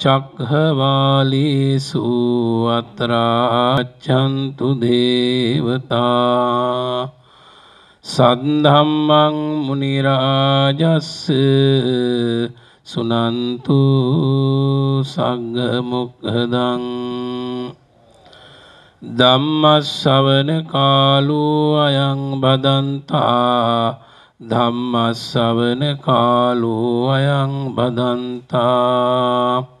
චක්හවාලිසු අත්‍රාච්චන්තු දේවතා සද්ධම්මං මුනිරාජස්ස සුනන්තු සග්ගමුක්හදං ධම්මස්සවන කාලු අයං බදන්තා ධම්මස්සවන කාලෝ අයං බදන්තා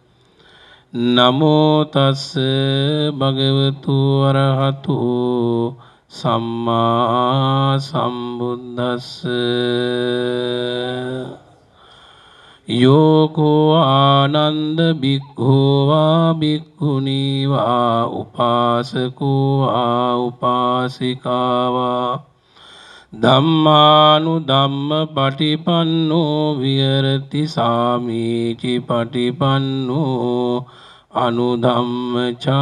නමෝතස්ස භගවතු වරහතු සම්මා සම්බුද්දස්ස යෝකෝ ආනන්ද බික්හෝවා බික්හුණීවා උපාසකෝවා උපාසිකාවා ධම්මානු ධම්ම පටිපන්නෝ වියරති සාමීචි පටිපන්නෝ අනුධම්මචාරී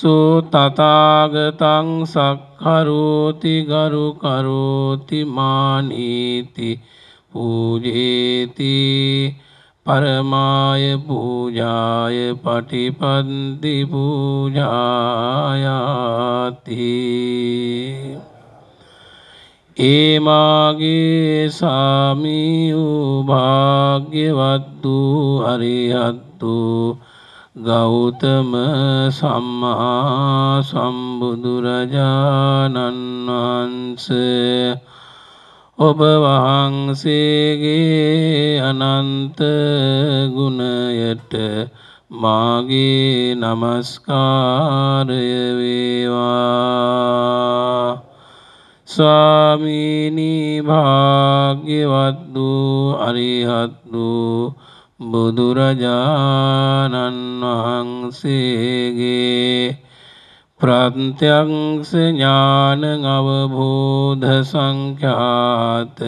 සෝ තථාගතං සක්කරෝති ගරු කරෝති මානීති පූජේති පරමාය පූජාය පටිපද්දි පූජායාති ඒමාගේ සාමීවූ භාග්‍යවත්තු අරිහත්තු ගෞතම සම්මා සම්බුදුරජාණන් වහන්සේ ඔබ වහන්සේගේ අනන්ත ගුණයට මාගේ නමස්කාරය වේවා ස්වාමීනී භාග්‍යවත් වූ අරිහත් වූ බුදුරජාණන් වහන්සේගේ ප්‍රත්‍යංස ඥාන අවබෝධ සංඛ්‍යාත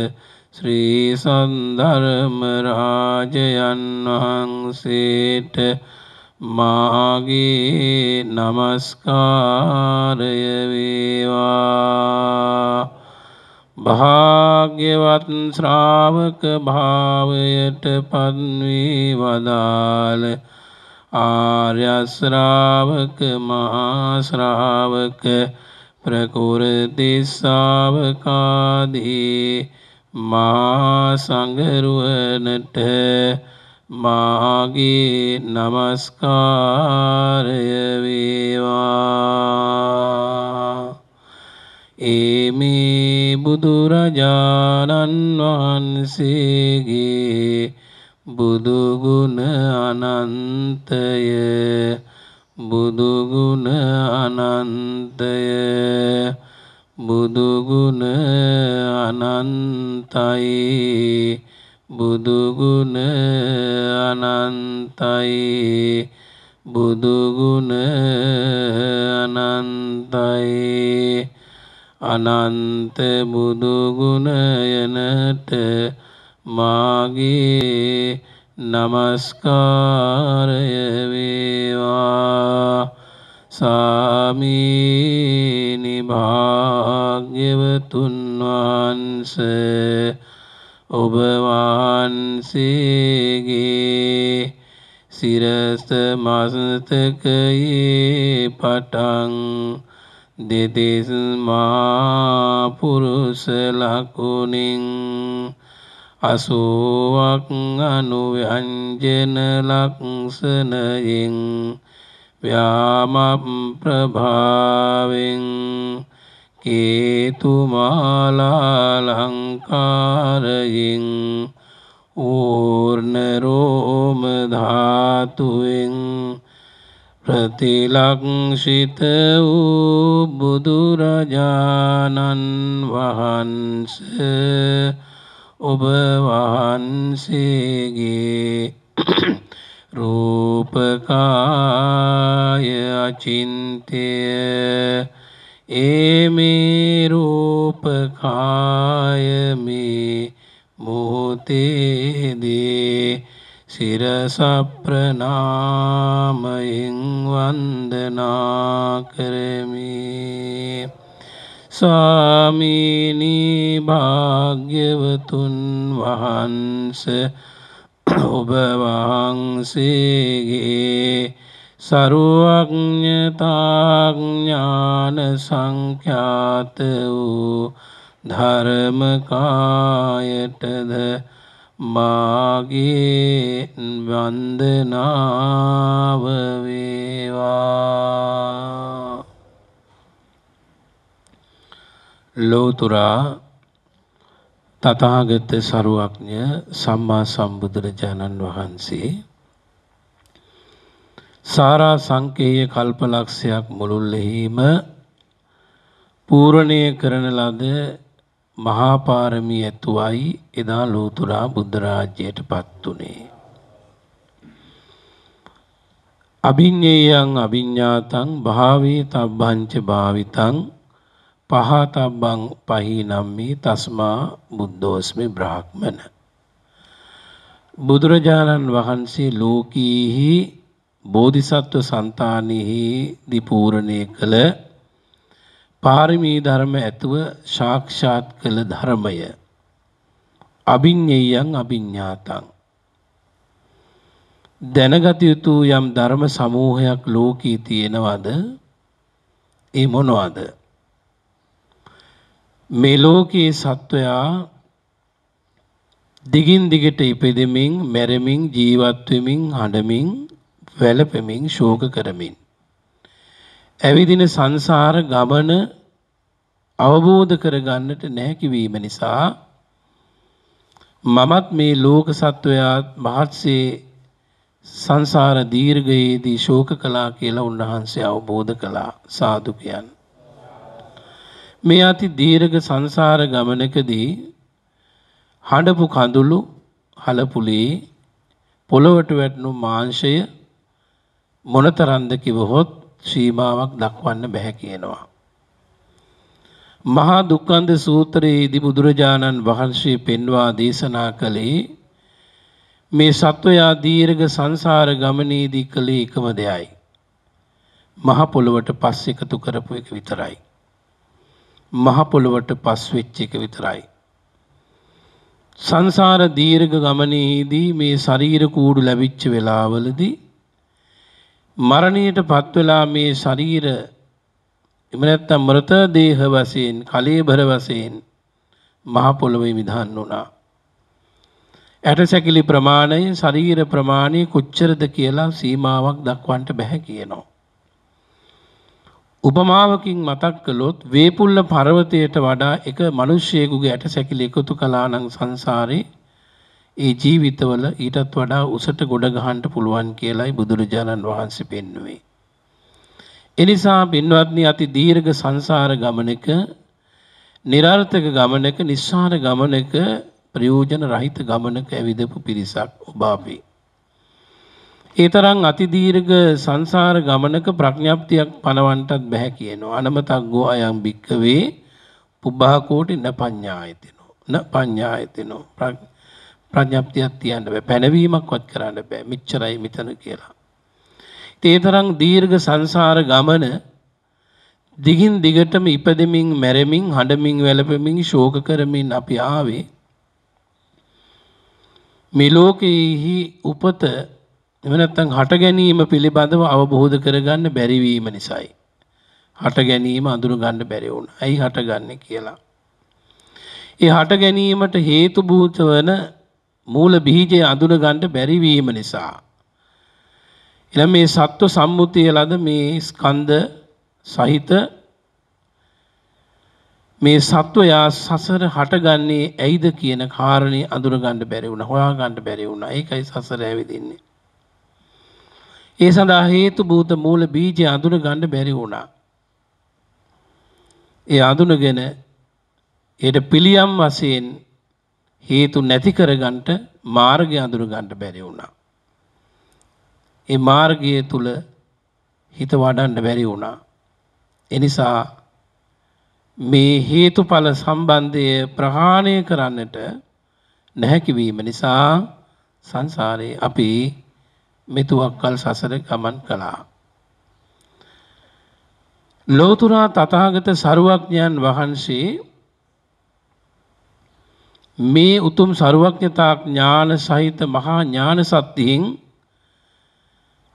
ශ්‍රී සන්ධර්ම රාජයන් වහන්සේට මාගේ নমස්කාරය වේවා භාග්‍යවත් ශ්‍රාවක භාවයට පන්වී වදාළ ආර්යශ්‍රාවක මහාශ්‍රාවක ප්‍රකුරතිස්සාාවකාදී මාසංගරුවනට මාගේ නමස්කාරය වේවා ඒමේ බුදුරජාණන් වහන්සේගේ බුදුගුණ අනන්තය බුදුගුණ අනන්තය බුදුගුණ අනන්තයි බුදුගුණ අනන්තයි බුදුගුණ අනන්තයි අනන්ත බුදුගුණ යනට මාගේ නමස්කාරය වේවා සාමීනි භාග්‍යවතුන් වහන්ස ඔබ වහන්සේගේ සිරස මස්තකයේ පටන් දෙදෙස් මා පුරුෂ ලකුණින් අසුවක් අනුව්‍යංජන ලක්සනයෙන් ව්‍යාම ප්‍රභාවෙන් කේතුමාලා ලංකාරයෙන් ඌර්ණරෝම ධාතුවෙන් ප්‍රතිලක්ෂිත වූ බුදුරජාණන් වහන්සේ ඔබ වහන්සේගේ රූපකාය අචින්තය ඒමේ රූපකායමේ මොහොතේදේ සිරසප්‍රනාමයෙන් වන්දනා කරමේ ස්වාමීනී භාග්‍යවතුන් වහන්ස ඔබවහන්සේගේ සරුවඥතාඥාන සංඛ්‍යාත වූ ධර්මකායටද මාගේ වන්දනාව වේවා ලෝතුරා තතාගත සරුවක්ඥ සම්මා සම්බුදුරජාණන් වහන්සේ සාරා සංකේය කල්පලක්ෂයක් මුළුල්ලෙහීම පූරණය කරන ලද මහාපාරමී ඇතුවයි එදා ලෝතුරා බුද්ධරාජ්‍යයට පත් වනේ. අභිඤ්ඥේයන් අභිඤ්ඥාතන් භාවී තබ්භංච භාවිතන් පහතබ්බං පහීනම්මේ තස්මා බුද්ධෝස්මි බ්‍රාහ්මණ. බුදුරජාණන් වහන්සේ ලෝකීහි බෝධිසත්ව సంతානෙහි දිපූර්ණය කළ පාරමී ධර්ම ඇතුව සාක්ෂාත් කළ ධර්මය අභිඤ්ඤයං අභිඤ්ඤාතං දැනගත යුතු යම් ධර්ම සමූහයක් ලෝකී තියෙනවද ඒ මොනවද මේ ලෝකයේ සත්වයා දිගින් දිගට ඉපදෙමින් මැරෙමින් ජීවත් වෙමින් හඬමින් වැළපෙමින් ශෝක කරමින් ඇවිදින සංසාර ගමන අවබෝධ කරගන්නට නැහැ නිසා මමත් මේ ලෝක සත්වයාත් මහත්සේ සංසාර දීර්ඝයේදී ශෝක කළා කියලා උන්වහන්සේ අවබෝධ කළා සාදු කියන්නේ මේ අති දීර්ඝ සංසාර ගමනකදී හඬපු කඳුළු හලපුලේ පොළොවට වැටුණු මාංශය මොනතරම්ද කිවහොත් සීමාවක් දක්වන්න බැහැ කියනවා. මහා දුක්ඛන්ද සූත්‍රයේදී බුදුරජාණන් වහන්සේ පෙන්වා දේශනා කළේ මේ සත්වයා දීර්ඝ සංසාර ගමනේදී කළේ එකම දෙයයි. මහ පොළොවට පස් එකතු කරපු එක විතරයි. මහපොළොවට පස්වෙච්ච එක විතරයි. සංසාර දීර්ඝ ගමනයේදී මේ ශරීර කූඩු ලැබිච්ච වෙලාවලදී මරණයට පත්වෙලා මේ ශරීර එම නැත්තම් මృత දේහ වශයෙන් කලීබර වශයෙන් මහ පොළොවේ විධාන් වුණා. ඇටසැකිලි ප්‍රමාණය ශරීර ප්‍රමාණය කොච්චරද කියලා සීමාවක් දක්වන්නට බැහැ කියනවා. උපමාවකින් මතක් කළොත් වේපුල්ල පර්වතයට වඩා එක මිනිසියෙකුගේ ඇට සැකිලි එකතු කළා නම් සංසාරේ ඒ ජීවිතවල ඊටත් වඩා උසට ගොඩ ගහන්න පුළුවන් කියලයි බුදුරජාණන් වහන්සේ පෙන්වුවේ. එනිසා පින්වත්නි අති දීර්ඝ සංසාර ගමනක નિરර්ථක ගමනක නිස්සාර ගමනක ප්‍රයෝජන රහිත ගමනක ඇවිදපු පිරිසක් ඔබ අපි. ඒ තරම් අතිදීර්ඝ සංසාර ගමනක ප්‍රඥාප්තියක් පණවන්නටත් බෑ කියනවා. අනමතග්ගෝ අයං භික්කවේ පුබ්බහකෝටි න පඤ්ඤායතිනෝ. න පඤ්ඤායතිනෝ. ප්‍රඥාප්තියක් තියන්න බෑ. පැනවීමක්වත් කරන්න බෑ. මෙච්චරයි මෙතන කියලා. ඒ තරම් දීර්ඝ සංසාර ගමන දිගින් දිගටම ඉපදෙමින් මැරෙමින් හඬමින් වැළපෙමින් ශෝක කරමින් අපි ආවේ මේ ලෝකයේහි උපත එම නැත්තම් හට ගැනීම පිළිබඳව අවබෝධ කරගන්න බැරිවීම නිසායි. හට ගැනීම අඳුරු ගන්න බැරි වුණ. ඇයි හටගන්නේ කියලා. ඒ හට ගැනීමට හේතු භූත වන මූල බීජය අඳුන ගන්න බැරිවීම නිසා. එනම් මේ සත්ව සම්මුතිය ලද මේ ස්කන්ධ සහිත මේ සත්වයා සසර හටගන්නේ ඇයිද කියන කාරණේ අඳුර ගන්න බැරි වුණා. හොයා ගන්න බැරි වුණා. ඒකයි සසර ඇවිදින්නේ. ඒ සඳහා හේතු භූත මූල බීජය අඳුන ගන්න බැරි වුණා. ඒ අඳුනගෙන ඒට පිළියම් වශයෙන් හේතු නැති කරගන්නට මාර්ගය අඳුන ගන්න බැරි වුණා. ඒ මාර්ගය තුල හිත වඩන්න බැරි වුණා. එනිසා මේ හේතුඵල සම්බන්ධය ප්‍රහාණය කරන්නට නැහැකිවීම නිසා සංසාරේ අපි මෙතුවක්කල් සසර ගමන් කළා. ලෝතුරා තතාගත සරුවක්ඥයන් වහන්සේ මේ උතුම් සරුවඥතා ඥාන සහිත මහා ඥාන සත්‍යයෙන්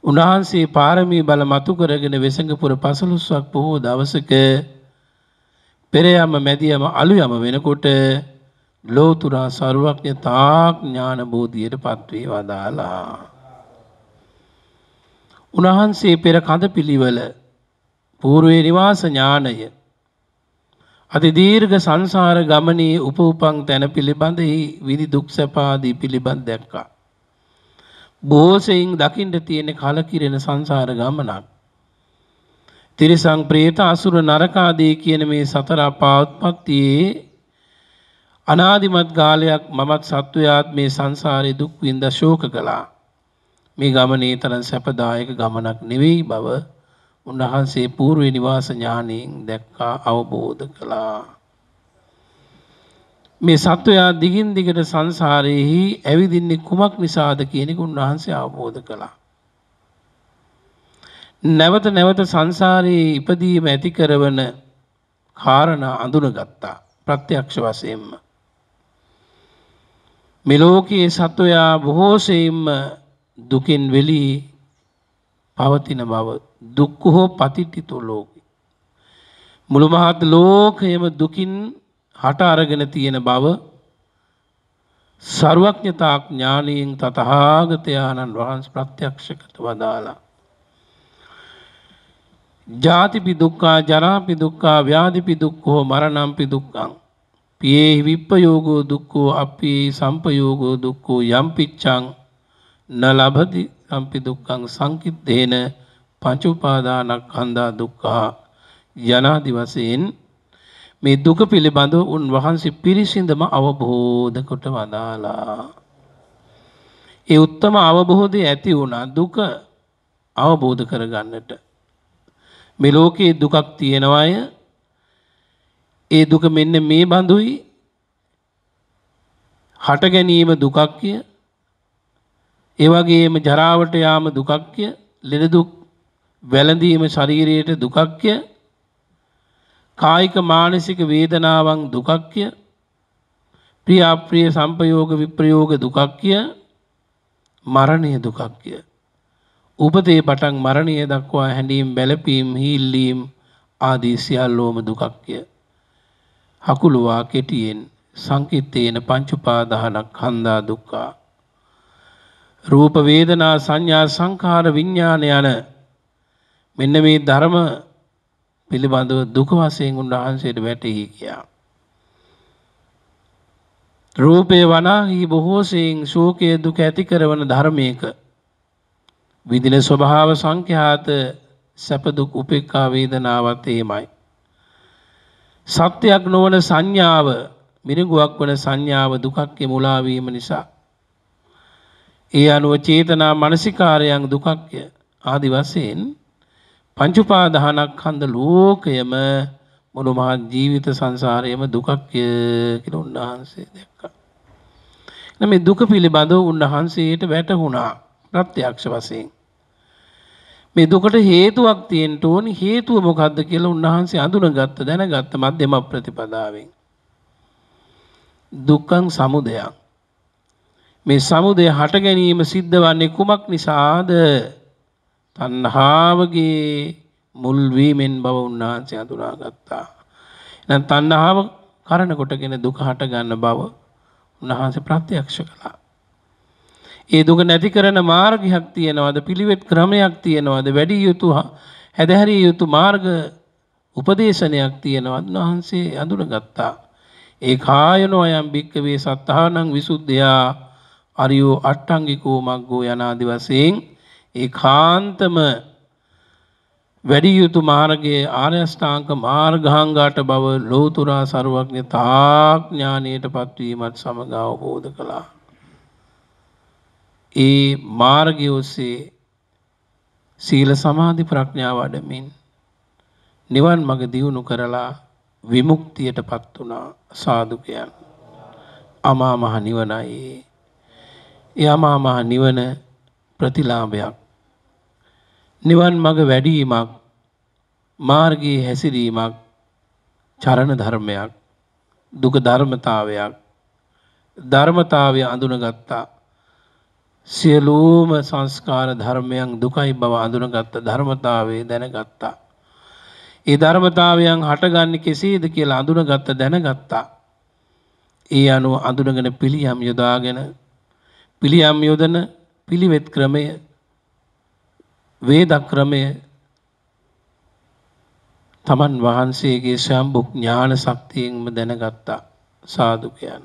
උන්වහන්සේ පාරමී බල මතු කරගෙන වෙසඟපුර පසළොස්වක් බොහෝ දවසක පෙරයම මැදියම අලුයම වෙනකොට ලෝතුරා සරුවඥතා ඥාන බෝධියට පත්වේ වදාලා උන්වහන්සේ පෙර කඳ පිළිවෙල පූර්වේ නිවාස ඥානය අති දීර්ඝ සංසාර ගමනේ උපඋපන් තැන පිළිබඳ එහි විදි දුක් සැපාදී පිළිබඳ දැක්කා. බොහෝසෙයින් දකින්න තියෙන කලකිරෙන සංසාර ගමනක්. තිරිසං ප්‍රේත අසුර නරකාදී කියන මේ සතර පාවත්පත්තියේ අනාදිමත් කාලයක් මමත් සත්වයාත් මේ සංසාරේ දුක් විඳ ශෝක කළා. මේ ගමනේ තරම් සැපදායක ගමනක් නෙවෙයි බව උන්වහන්සේ పూర్ව නිවාස ඥාණයෙන් දැක්කා අවබෝධ කළා. මේ සත්වයා දිගින් දිගට සංසාරයේහි ඇවිදින්නේ කුමක් නිසාද කියන එක උන්වහන්සේ අවබෝධ කළා. නැවත නැවත සංසාරයේ ඉපදීම ඇති කරවන කාරණා අඳුනගත්තා ප්‍රත්‍යක්ෂ වශයෙන්ම. මෙලෝකයේ සත්වයා බොහෝසෙයින්ම දුකෙන් වෙලී පවතින බව දුක්ක හෝ පතිට්ටිතෝ ලෝක. මුළුමහත් ලෝකයම දුකින් හට අරගෙන තියෙන බව සරුවඥතාක් ඥානයෙන් තතහාගතයාණන් වහන්ස ප්‍රත්‍යක්ෂකත වදාලා. ජාතිපි දුක්කා ජරාපි දුක්කා ව්‍යාධිපි දුක්කෝ මරණම්පි දුක්කං. පියේ විප්පයෝගෝ දුක්කෝ අපි සම්පයෝගෝ දුක්කෝ යම්පිච්චං න ලබති සම්පි දුක්ඛං සංකිට්ඨේන පංච උපාදානස්කන්ධා දුක්ඛා යනාදි වශයෙන් මේ දුක පිළිබඳව උන්වහන්සේ පිරිසිඳම අවබෝධ කොට වදාලා ඒ උත්තම අවබෝධය ඇති වුණා දුක අවබෝධ කරගන්නට මේ ලෝකයේ දුකක් තියෙනවාය ඒ දුක මෙන්න මේ බඳුයි හට ගැනීම දුකක් කිය ඒ වගේම ජරාවට යාම දුකක්ය, ලෙඩ දුක් වැළඳීම ශරීරයට දුකක්ය. කායික මානසික වේදනාවන් දුකක්ය. ප්‍රිය අප්‍රිය සංපයෝග විප්‍රයෝග දුකක්ය. මරණය දුකක්ය. උපතේ පටන් මරණය දක්වා හැඬීම් බැලපීම් හීල්ලීම් ආදී සියල්ලෝම දුකක්ය. හකුළුවා කෙටියෙන් සංකිට්ඨේන පංච උපාදානක් හන්දා දුක්ඛා රූප වේදනා සංඥා සංඛාර විඥාන යන මෙන්න මේ ධර්ම පිළිබඳව දුක වශයෙන් උන්වහන්සේට වැටහි කියා. රූපේ වනාහි බොහෝසයෙන් ශෝකය දුක ඇති කරවන ධර්මයක විඳින ස්වභාව සංඛ්‍යාත සැප දුක් උපේක්ඛා වේදනාවත් එමය. සත්‍යයක් නොවන සංඥාව මිරිඟුවක් වන සංඥාව දුකක් මුලා වීම නිසා ඒ අනුව චේතනා මනසිකාරයන් දුකක්ය ආදි වශයෙන් පංච උපාදානස්කන්ධ ලෝකයම මුළු මහත් ජීවිත සංසාරයම දුකක්ය කියලා උන්වහන්සේ දැක්කා. මේ දුක පිළිබඳව උන්වහන්සේට වැටහුණා ප්‍රත්‍යක්ෂ වශයෙන්. මේ දුකට හේතුවක් තියෙන්න ඕනි හේතුව මොකද්ද කියලා උන්වහන්සේ අඳුනගත්ත දැනගත්ත මධ්‍යම ප්‍රතිපදාවෙන්. දුක්ඛං සමුදයං මේ සමුදය හට ගැනීම සිද්ධ වන්නේ කුමක් නිසාද? තණ්හාවගේ මුල් වීමෙන් බව උන්වහන්සේ අඳුනාගත්තා. එහෙනම් තණ්හාව කරණ කොටගෙන දුක හට ගන්න බව උන්වහන්සේ ප්‍රත්‍යක්ෂ කළා. ඒ දුක නැති කරන මාර්ගයක් තියනවාද පිළිවෙත් ක්‍රමයක් තියනවාද වැඩි යුතු හැදහැරිය යුතු මාර්ග උපදේශනයක් තියනවාද උන්වහන්සේ අඳුනගත්තා. ඒ කායනෝ අයම් භික්කවේ සත්තානං විසුද්ධියා අරියෝ අට්ටංගිකෝ මග්ගෝ යනාදි වශයෙන් ඒකාන්තම වැඩි යුතු මාර්ගයේ ආර්ය අෂ්ටාංග මාර්ගාංගාට බව ලෝතුරා සර්වඥතාඥාණයට පත්වීමත් සමග අවබෝධ කළා. ඒ මාර්ගය ඔස්සේ සීල සමාධි ප්‍රඥා වඩමින් නිවන් මඟ දියුණු කරලා විමුක්තියටපත් වුණා සාදුකයන්. අමා මහ නිවනයි යමාමා නිවන ප්‍රතිලාභයක්. නිවන් මඟ වැඩීමක් මාර්ගයේ හැසිරීමක් චරණ ධර්මයක් දුක ධර්මතාවයක් ධර්මතාවය අඳුනගත්තා සියලූම සංස්කාර ධර්මයන් දුකයි බව අඳුනගත්ත ධර්මතාවේ දැනගත්තා. ඒ ධර්මතාවයන් හටගන්න කෙසේද කියලා අඳුනගත්ත දැනගත්තා. ඒ අනුව අඳුනගෙන පිළියම් යොදාගෙන පිළියම් යොදන පිළිවෙත් ක්‍රමය වේද ක්‍රමය තමන් වහන්සේගේ ශාම්භුක් ඥාන ශක්තියෙන්ම දැනගත්තා සාදුකයන්.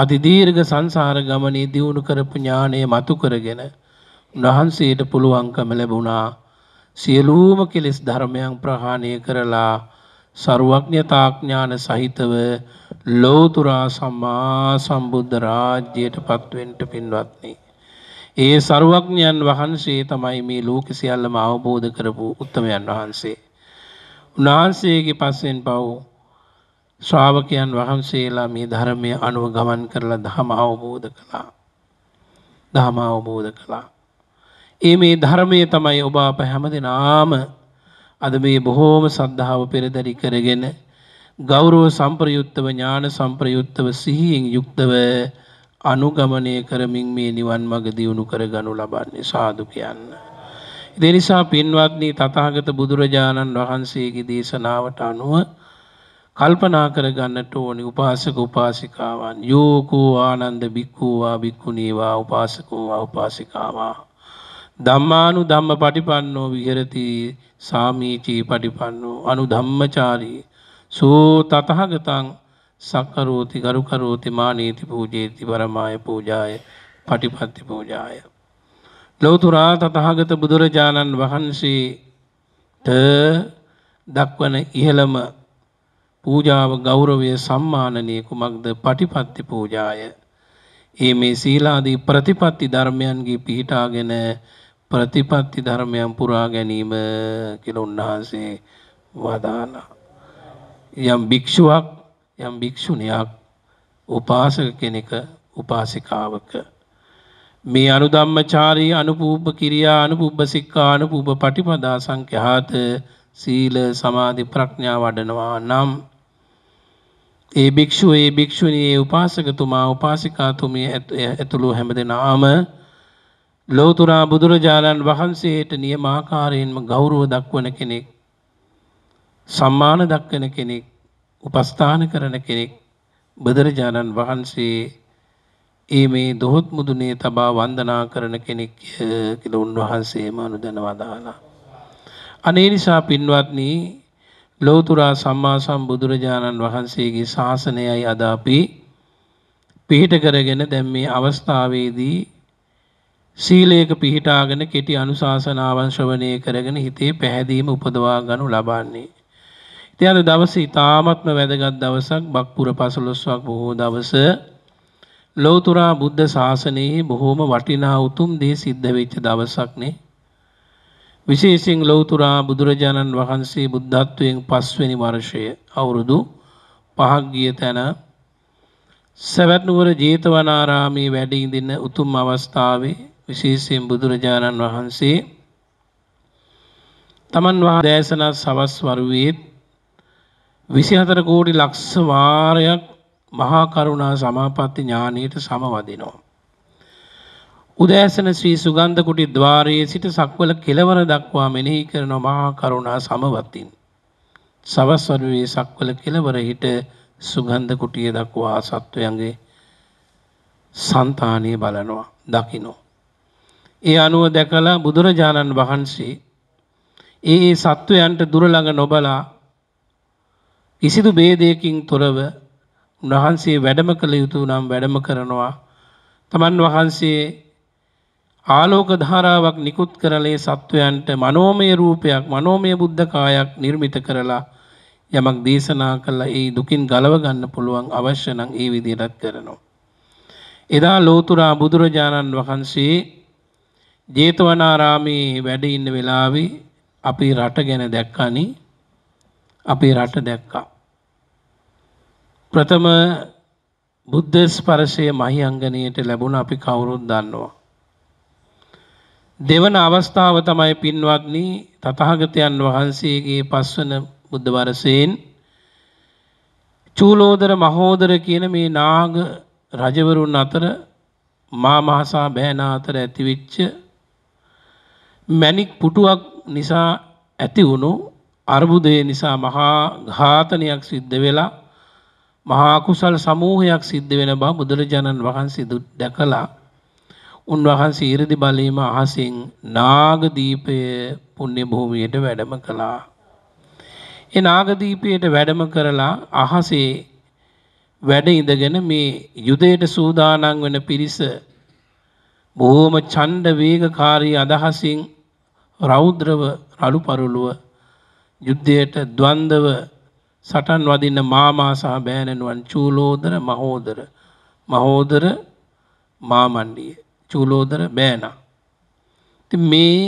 අධිදීර්ග සංසාර ගමනේ දියුණු කරපු ඥානය මතු කරගෙන උන්වහන්සේට පුළුවන්කම ලැබුණා සියලූම කෙලෙස් ධර්මයන් ප්‍රහාණය කරලා සරුවඥතාඥාන සහිතව ලෝතුරා සම්මා සම්බුද්ධ රාජ්‍යයට පත්වෙන්ට පින්වත්න්නේ. ඒ සරුවඥයන් වහන්සේ තමයි මේ ලෝක සියල්ලම අවබෝධ කරපු උත්තමයන් වහන්සේ. උන්වහන්සේගේ පස්සෙන් පව් ශ්‍රාවකයන් වහන්සේලා මේ ධර්මය අනුව ගමන් කරලා දහම අවබෝධ කළා. දහම අවබෝධ කළා. ඒ මේ ධර්මය තමයි ඔබ අප හැම දෙනාම අද මේ බොහෝම සද්ධාව පෙරදරි කරගෙන ගෞරව සම්ප්‍රයුක්තව ඥාන සම්ප්‍රයුක්තව සිහියෙන් යුක්තව අනුගමනය කරමින් මේ නිවන් මඟ දියුණු කරගනු ලබන්නේ සාදු කියන්න. දෙනිසා පින්වත්නී තථාගත බුදුරජාණන් වහන්සේගේ දේශනාවට අනුව කල්පනා කරගන්නට ඕනි උපාසක උපාසිකාවන් යෝකෝ ආනන්ද භික්ඛූවා භික්ඛුණීවා උපාසකෝවා උපාසිකාවා ධම්මානු ධම්ම පටිපන්නෝ විහෙරති සාමීචී පටිපන්නෝ අනු ධම්මචාරී සෝ තතහගතං සක්කරෝති ගරුකරෝති මානීති පූජේති පරමාය පූජාය පටිපත්ති පූජාය. ලෝතුරා තතහගත බුදුරජාණන් වහන්සේට දක්වන ඉහළම පූජාව ගෞරවය සම්මානනය කුමක්ද පටිපත්ති පූජාය. ඒ මේ සීලාදී ප්‍රතිපත්ති ධර්මයන්ගේ පිහිටාගෙන ප්‍රතිපත්ති ධර්මයන් පුරා ගැනීම කියල උන්වහන්සේ වදාලා. යම් භික්ෂුවක් යම් භික්ෂුණයක් උපාසක කෙනෙක උපාසිකාවක මේ අනුධම්මචාරී අනුපූප කිරියා අනුපුබ්බ සික්ඛා අනුපූප පටිපදා සංඛ්‍යාත සීල සමාධි ප්‍රඥා වඩනවා නම් ඒ භික්ෂුව ඒ භික්ෂුණී උපාසකතුමා උපාසිකාතුමිය ඇතුළු හැමදෙනාම ලෝතුරා බුදුරජාණන් වහන්සේට නියමාකාරයෙන්ම ගෞරව දක්වන කෙනෙක් සම්මාන දක්වන කෙනෙක් උපස්ථාන කරන කෙනෙක් බුදුරජාණන් වහන්සේ ඒ මේ දොහොත් මුදුනේ තබා වන්දනා කරන කෙනෙක් කියලා උන්වහන්සේම අනුදැනවා දාලා. අනේ නිසා පින්වත්නි ලෝතුරා සම්මා සම්බුදුරජාණන් වහන්සේගේ ශාසනයයි අද අපි පිහිට කරගෙන දැන් මේ අවස්ථාවේදී සීලයක පිහිටාගෙන කෙටි අනුශාසනාවන් ශ්‍රවණය කරගෙන හිතේ පැහැදීම උපදවා ගනු ලබන්නේ ඉතින් අද දවසේ ඉතාමත්ම වැදගත් දවසක් බක්පුර 15ක් බොහෝ දවස ලෞතර බුද්ධ ශාසනයේ බොහෝම වටිනා උතුම් දේ සිද්ධ වෙච්ච දවසක් නේ. විශේෂයෙන් ලෞතර බුදුරජාණන් වහන්සේ බුද්ධත්වයෙන් පස්වෙනි වර්ෂය අවුරුදු 5ක් ගිය තැන සවැත් නුවර ජේතවනාරාමේ වැඩ ඉඳින උතුම් අවස්ථාවේ විශේෂයෙන් බුදුරජාණන් වහන්සේ තමන් වහන්සේ දේශනා සවස් වරුවේත් විසිහතර කෝඩි ලක්ෂ වාරයක් මහා කරුණා සමාපatti ඥානයට සමවදිනවා. උදෑසන ශ්‍රී සුගන්ධ කුටි ద్వාරයේ සිට සක්වල කෙළවර දක්වා මෙනෙහි කරන මහා කරුණා සමවතින්. සවස් වරුවේ සක්වල කෙළවර හිට සුගන්ධ කුටිය දක්වා සත්වයන්ගේ సంతානිය බලනවා දකිනවා. ඒ අනුව දැකලා බුදුරජාණන් වහන්සේ ඒ සත්වයන්ට දුර ළඟ නොබලා කිසිදු බේදයකින් තොරව උන්වහන්සේ වැඩම කළ යුතු නම් වැඩම කරනවා. තමන් වහන්සේ ආලෝක ධාරාවක් නිකුත් කරලේ සත්වයන්ට මනෝමය රූපයක් මනෝමය බුද්ධකායක් නිර්මිත කරලා යමක් දේශනා කළා ඒ දුකින් ගලව ගන්න පුළුවන් අවශ්‍ය නම් ඒ විදිහටත් කරනවා. එදා ලෝතුරා බුදුරජාණන් වහන්සේ ජේතවනාරාමේ වැඩ ඉන්න වෙලාවේ අපේ රට ගැන දැක්කනි අපේ රට දැක්කා. ප්‍රථම බුද්ධ ස්පර්ශයේ මහියංගණයට ලැබුණ අපි කවුරුත් දන්නවා. දෙවන අවස්ථාව තමයි පින්වත්නි තථාගතයන් වහන්සේගේ පස්වන බුද්ධ වරසයෙන් චූලෝදර මහෝදර කියන මේ නාග රජවරුන් අතර මා මහසා බෑනා අතර ඇතිවෙච්ච මැණික් පුටුවක් නිසා ඇති වුණු අර්බුදය නිසා මහා ඝාතනයක් සිද්ධ වෙලා මහා කුසල් සමූහයක් සිද්ධ වෙන බව බුදුරජාණන් වහන්සේ දැකලා උන්වහන්සේ 이르දි බලීම අහසින් නාගදීපය පුණ්‍ය භූමියට වැඩම කළා. ඒ නාගදීපයට වැඩම කරලා අහසේ වැඩ ඉඳගෙන මේ යුදයට සූදානම් වෙන පිරිස බොහෝම ඡණ්ඩ වේගකාරී අදහසින් රෞද්‍රව රළුපරුළුව යුද්ධයට ද්වන්දව සටන් වදින්න මාමා සහ බෑණනුවන් චූලෝදර මහෝදර මහෝදර මාමණ්ඩිය චූලෝදර බෑනා. ඉතින් මේ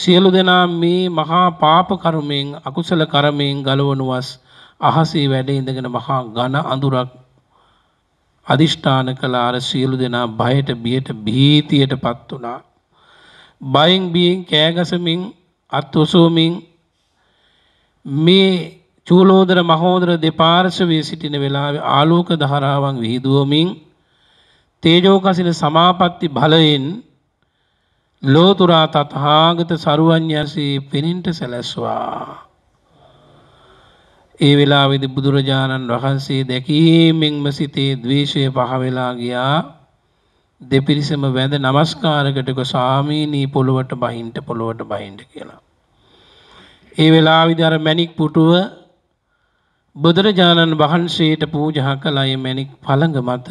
සියලු දෙනා මේ මහා පාප කර්මයෙන් අකුසල කර්මයෙන් ගලවනුවස් අහසේ වැඩ ඉඳගෙන මහා ඝන අඳුරක් අදිෂ්ඨාන කළ අර සියලු දෙනා බයට බියට භීතියටපත් වුණා. බයෙන් බියෙන් කෑගසමින් අත් ඔසවමින් මේ චූලෝදර මහෝදර දෙපාර්ශවයේ සිටින වෙලාවේ ආලෝක ධාරාවන් විහිදුවමින් තේජෝකසින සමාපatti බලයෙන් ලෝතුරා තථාගත සරුවඤ්ඤසී පිනින්ට සැලැස්වා. ඒ වෙලාවේදී බුදුරජාණන් වහන්සේ දැකීමෙන්ම සිතේ ද්වේෂය පහ වෙලා ගියා. දෙපිරිසම වැඳ නමස්කාරකටක සාමීනී පොළොවට බහින්ට පොළොවට බහින්ට කියලා. ඒ වෙලාවිදි අර මැණික් පුටුව බුදුරජාණන් වහන්සේට පූජා කළයි මැණික් පළඟ මත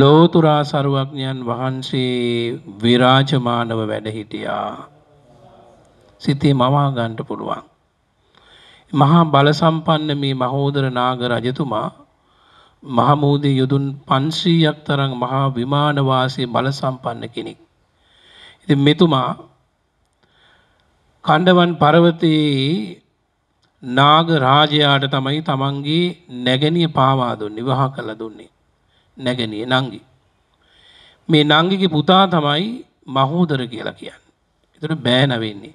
ලෝතුරා සරුවඥන් වහන්සේ විරාජමානව වැඩ හිටියා. සිතේ මවා ගන්නට පුළුවන්. මහා බල සම්පන්න මේ මහෝදර නාග රජතුමා මහමූදී යුදුන් 500ක් තරම් මහා විමාන වාසී බල සම්පන්න කෙනෙක්. ඉතින් මෙතුමා කණ්ඩවන් පර්වතයේ නාග රාජයාට තමයි තමන්ගේ නැගැනිය පාවා දුන්නේ විවාහ කළා දුන්නේ නැගැනිය නංගි මේ නංගිගේ පුතා තමයි මහෝදර කියලා කියන්නේ එතකොට බෑන වෙන්නේ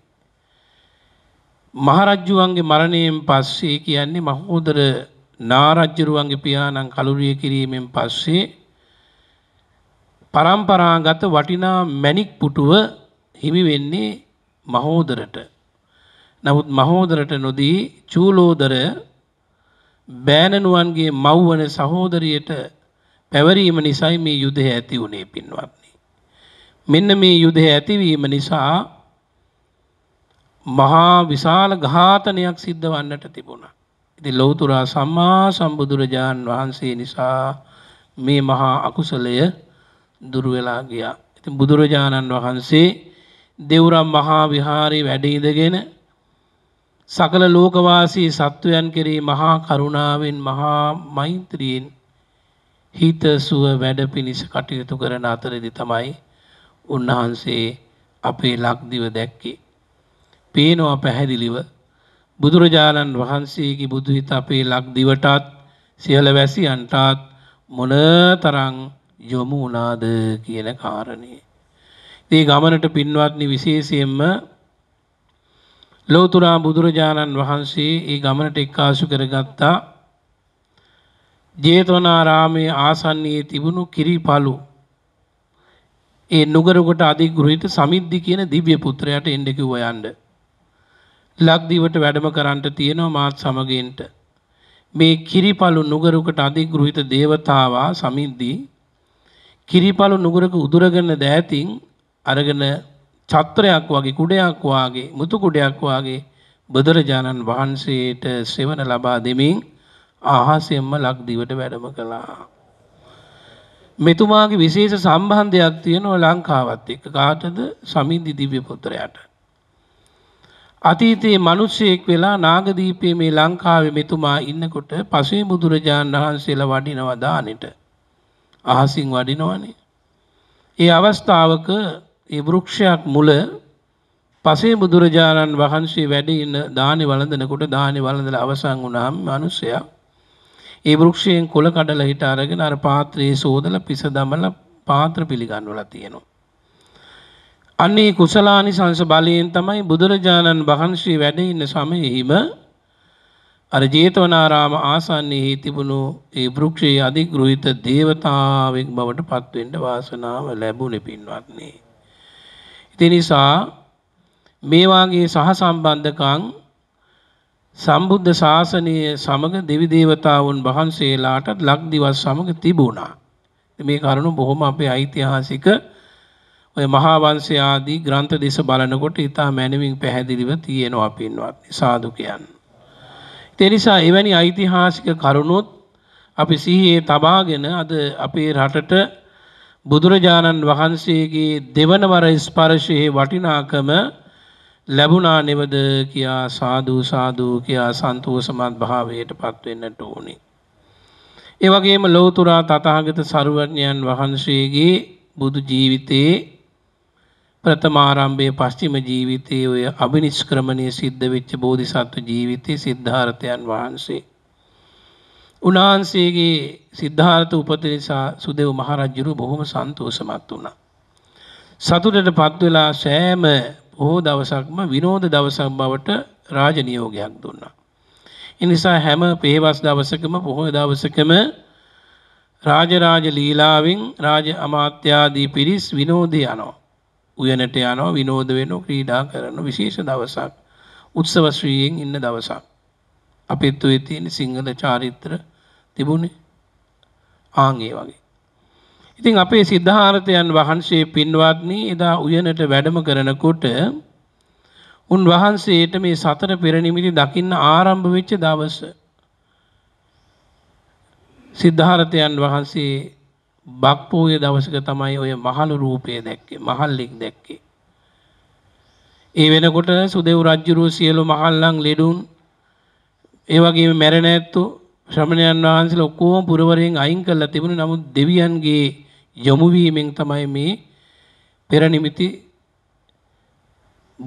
මහරජ්ජුවන්ගේ මරණයෙන් පස්සේ කියන්නේ මහෝදර නාරජ්ජරුවන්ගේ පියාණන් කලුරිය කිරීමෙන් පස්සේ පරම්පරාගත වටිනා මැණික් පුටුව හිමි වෙන්නේ මහෝදරට නමුත් මහෝදරට නොදී චූලෝදර බෑණනුවන්ගේ මව්වන සහෝදරියට පැවරීම නිසයි මේ යුදය ඇති වුණේ පින්වත්නි. මෙන්න මේ යුදය ඇතිවීම නිසා මහා විශාල ඝාතනයක් සිද්ධ වන්නට තිබුණා. ඉතින් ලෞතුරා සම්මා සම්බුදුරජාන් වහන්සේ නිසා මේ මහා අකුසලය දුර වෙලා ගියා. ඉතින් බුදුරජාණන් වහන්සේ දෙවුරම් මහා විහාරේ වැඩ ඉඳගෙන සකල ලෝකවාසී සත්වයන් කෙරෙහි මහා කරුණාවෙන් මහා මෛත්‍රියෙන් හිත සුව වැඩ පිණිස කටයුතු කරන අතරදි තමයි උන්වහන්සේ අපේ ලක්දිව දැක්කේ. පේනවා පැහැදිලිව බුදුරජාණන් වහන්සේගේ බුදුහිත අපේ ලක්දිවටත් සියල වැසියන්ටත් මොන තරං යොමු වුණාද කියන කාරණය. ඒ ගමනට පින්වත්නි විශේෂයෙන්ම ලෝතුරා බුදුරජාණන් වහන්සේ ඒ ගමනට එක්කාසු කරගත්තා ජේතවනාරාමයේ ආසන්නයේ තිබුණු කිරිපලු ඒ නුගරකොට අධිගෘහිත සමිද්ධි කියන දිව්‍ය පුත්‍රයාට එන්න කිව්ව යන්න. ලක්දිවට වැඩම කරන්නට තියෙනවා මාත් සමගෙන්ට. මේ කිරිපලු නුගරකට අධිගෘහිත දේවතාවා සමිද්ධි කිරිපලු නුගරක උදුරගෙන දෑතින් අරගෙන චත්‍රයක් වගේ කුඩයක් වගේ මුතු කුඩයක් වගේ බුදුරජාණන් වහන්සේට සෙවන ලබා දෙමින් ආහසෙම්ම ලක්දිවට වැඩම කළා. මෙතුමාගේ විශේෂ සම්බන්ධයක් තියෙනවා ලංකාවත් එක්ක කාටද සමින්දි දිව්‍ය පුත්‍රයාට. අතීතයේ මිනිසෙක් වෙලා නාගදීපයේ මේ ලංකාවේ මෙතුමා ඉන්නකොට පසේ බුදුරජාණන් වහන්සේලා වඩිනවා දානෙට. අහසින් වඩිනවනේ. ඒ අවස්ථාවක ඒ වෘක්ෂයක් මුල පසේ බුදුරජාණන් වහන්සේ වැඩ ඉන්න දානි වළඳනකොට දානි වළඳලා අවසන් වුණාම මිනිසයා ඒ වෘක්ෂයෙන් කොළ කඩලා හිට අරගෙන අර පාත්‍රයේ සෝදලා පිස දමලා පාත්‍ර පිළිගන්වලා තියෙනවා. අන්නේ කුසලානිසංස බලයෙන් තමයි බුදුරජාණන් වහන්සේ වැඩ ඉන්න සමයෙහිම අර ජේතවනාරාම ආසන්නයේ තිබුණු ඒ වෘක්ෂයේ අධිග්‍රහිත දේවතාවෙක් බවට පත්වෙන්න වාසනාව ලැබුණේ පින්වත්නි. ඒ නිසා මේ වාගේ සහසම්බන්ධකම් සම්බුද්ධ ශාසනය සමග දෙවි දේවතාවුන් වහන්සේලාටත් ලක්දිවස් සමග තිබුණා. මේ කරුණු බොහොම අපේ ඓතිහාසික ඔය මහා වංශය ආදී ග්‍රන්ථ දේශ බලනකොට ඊටා මැනවින් පැහැදිලිව තියෙනවා පින්වත් සාදු කියන්න. ඒ නිසා එවැනි ඓතිහාසික කරුණොත් අපි සිහියේ තබාගෙන අද අපේ රටට බුදුරජාණන් වහන්සේගේ දෙවනවර ස්පර්ශයේ වටිනාකම ලැබුණා නෙවද කියා සාදු සාදු කියා සන්තෝෂමත් භාවයට පත් වෙන්නට ඕනේ. ඒ වගේම ලෞතර තථාගත සරුවඥයන් වහන්සේගේ බුදු ජීවිතයේ ප්‍රථම ආරම්භයේ පස්චිම ජීවිතයේ ඔය අබිනිෂ්ක්‍රමණයේ සිද්ධ වෙච්ච බෝධිසත්ව ජීවිතයේ සිද්ධාර්ථයන් වහන්සේ උන්වහන්සේගේ සිද්ධාර්ථ උපත නිසා සුදෙව් මහරජුරු බොහොම සන්තෝෂමත් වුණා. සතුටටපත් වෙලා සෑම බොහෝ දවසක්ම විනෝද දවසක් බවට රාජ නියෝගයක් දුන්නා. ඒ නිසා හැම පෙහෙවස් දවසකම පොහොය දවසකම රාජරාජ ලීලාවෙන් රාජ අමාත්‍යාදී පිරිස් විනෝදේ යනවා. උයනට යනවා විනෝද වෙනවා ක්‍රීඩා කරන විශේෂ දවසක්. උත්සවශ්‍රීයෙන් ඉන්න දවසක්. අපිත් ඔය තියෙන සිංහල චාරිත්‍ර තිබුණේ ආන්ගේ වගේ. ඉතින් අපේ සිද්ධාර්ථයන් වහන්සේ පින්වත්නි එදා උයනට වැඩම කරනකොට උන් වහන්සේට මේ සතර පෙරනිමිති දකින්න ආරම්භ වෙච්ච දවස සිද්ධාර්ථයන් වහන්සේ බක්පෝය දවසක තමයි ඔය මහලු රූපය දැක්කේ මහල්ලෙක් දැක්කේ. ඒ වෙනකොට සුදෙව් රජ්ජුරුව සියලු මහල්ලන් ලෙඩුන් ඒ වගේම මැරෙන ඇත්තෝ ශ්‍රමණයන් වහන්සේලා ඔක්කොම පුරවරයෙන් අයින් කරලා තිබුණේ නමුත් දෙවියන්ගේ යොමු වීමෙන් තමයි මේ පෙර නිමිති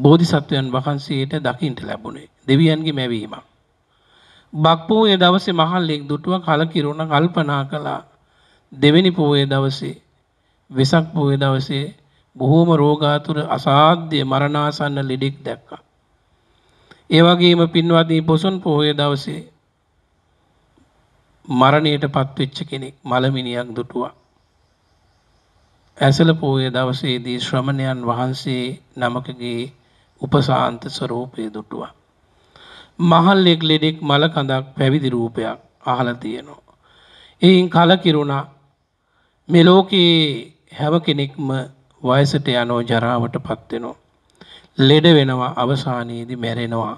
බෝධිසත්වයන් වහන්සේට දකින්න ලැබුණේ දෙවියන්ගේ මැවීමක් බක් පෝය දවසේ මහල්ලෙක් දුටුවා කලකිරුණ කල්පනා කළා දෙවෙනි පෝය දවසේ වෙසක් පෝය දවසේ බොහෝම රෝගාතුර අසාධ්‍ය මරණාසන්න ලෙඩෙක් දැක්කා. ඒ වගේම පින්වත්නි පොසොන් පොහොය දවසේ මරණයට පත්වෙච්ච කෙනෙක් මළමිනියක් දුටුවා. ඇසල පෝය දවසේදී ශ්‍රමණයන් වහන්සේ නමකගේ උපසාන්ත ස්වරූපය දුටුවා. මහල්ලෙක් ලෙඩෙක් මලකඳක් පැවිදි රූපයක් අහල තියෙනවා. එයින් කලකිරුණා මෙලෝකයේ හැම කෙනෙක්ම වයසට යනෝ ජරාවට පත්වෙනවා. ලෙඩ වෙනවා අවසානයේදි මැරෙනවා.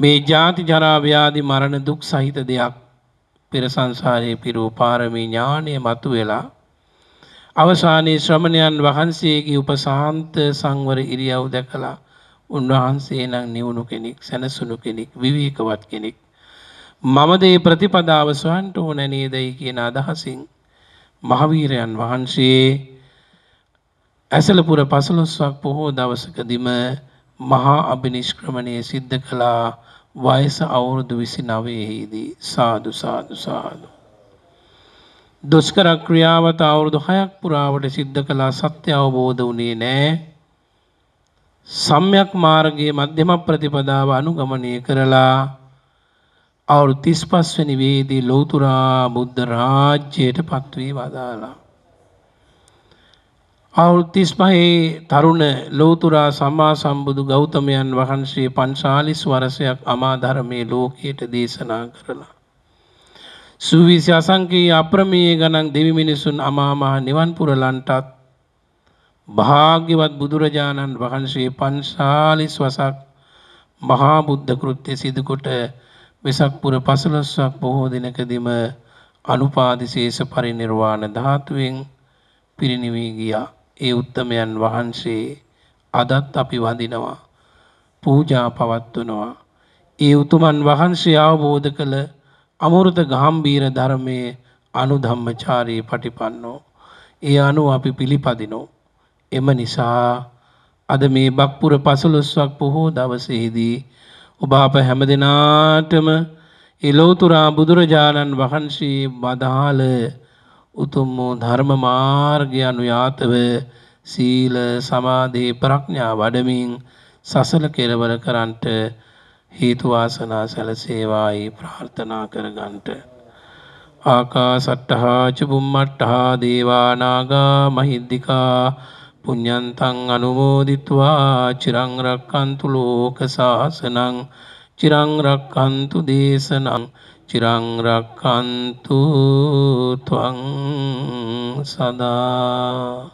මේ ජාති ජරාව්‍යාදි මරණ දුක් සහිත දෙයක් පෙර සංසාරයේ පිරූ පාරමී ඥානය මතු වෙලා අවසානයේ ශ්‍රමණයන් වහන්සේගේ උපසාන්ත සංවර ඉරියව් දැකලා උන්වහන්සේ නම් නිවුණු කෙනෙක් සැනසුණු කෙනෙක් විවේකවත් කෙනෙක් මමදේ ප්‍රතිපදාව සොයන්ට ඕන නේදයි කියන අදහසින් මහවීරයන් වහන්සේ ඇසලපුර පසළොස්වක් පොහෝ දවසකදිම මහා අභිනිෂ්ක්‍රමණය සිද්ධ කළා වයස අවුරුදු විසි නවයහිදී සාදු සාදු සාදු. දුස්කර ක්‍රියාවත අවුරුදු හයක් පුරාවට සිද්ධ කලා සත්‍ය අවබෝධ වනේ නෑ සම්යක් මාර්ගයේ මධ්‍යම ප්‍රතිපදාව අනුගමනය කරලා අවුරු තිස්පස්වනි වේදී ලෝතුරා බුද්ධ රාජ්‍යයට පත්වී වදාලා. අවුරුත්තිස් පහේ තරුණ ලෝතුරා සම්මා සම්බුදු ගෞතමයන් වහන්සේ පංචාලිස් වරසයක් අමාධරමය ලෝකයට දේශනා කරලා. සුවිසි අසංකයේ අප්‍රමයේ ගණන් දෙවි මිනිසුන් අමාමහා නිවන්පුරලන්ටත් භාග්‍යවත් බුදුරජාණන් වහන්සේ පන්සාලිස් වසක් මහා බුද්ධ කෘත්‍ය සිදුකොට වෙසක්පුර පසළොස්වක් බොහෝ දෙනකදිම අනුපාදිශේෂ පරිනිර්වාණ ධාතුවෙන් පිරිනිවී ගියා ඒ උත්තමයන් වහන්සේ අදත් අපි වඳිනවා පූජා පවත්වනවා ඒ උතුමන් වහන්සේ අවබෝධ කළ අමුෘත ගාම්බීර ධර්මයේ අනුධම්මචාරී පටිපන්නෝ ඒ අනුව අපි පිළිපදිනෝ එම නිසා අද මේ බක්පුර පසළොස්වක් පොහෝ දවසෙහිදී ඔබ අප හැම දෙනාටම එලෝතුරා බුදුරජාණන් වහන්සේ බදාළ උතුම් වූ ධර්ම මාර්ගය අනුයාතව සීල සමාධි ප්‍රඥා වඩමින් සසල කෙරවර කරන්ට හේතු වාසනා සැලසේවායි ප්‍රාර්ථනා කරගන්ට ආකා සට්ටහා චුබුම්මට්ටහා දේවානාගා මහිද්දිකා පුඤ්ඤන්තං අනුමෝදිත්වා චිරං රක්칸තු ලෝක සාසනං චිරං රක්칸තු දේශනං චිරං රක්ඛන්තු ත්වං සදා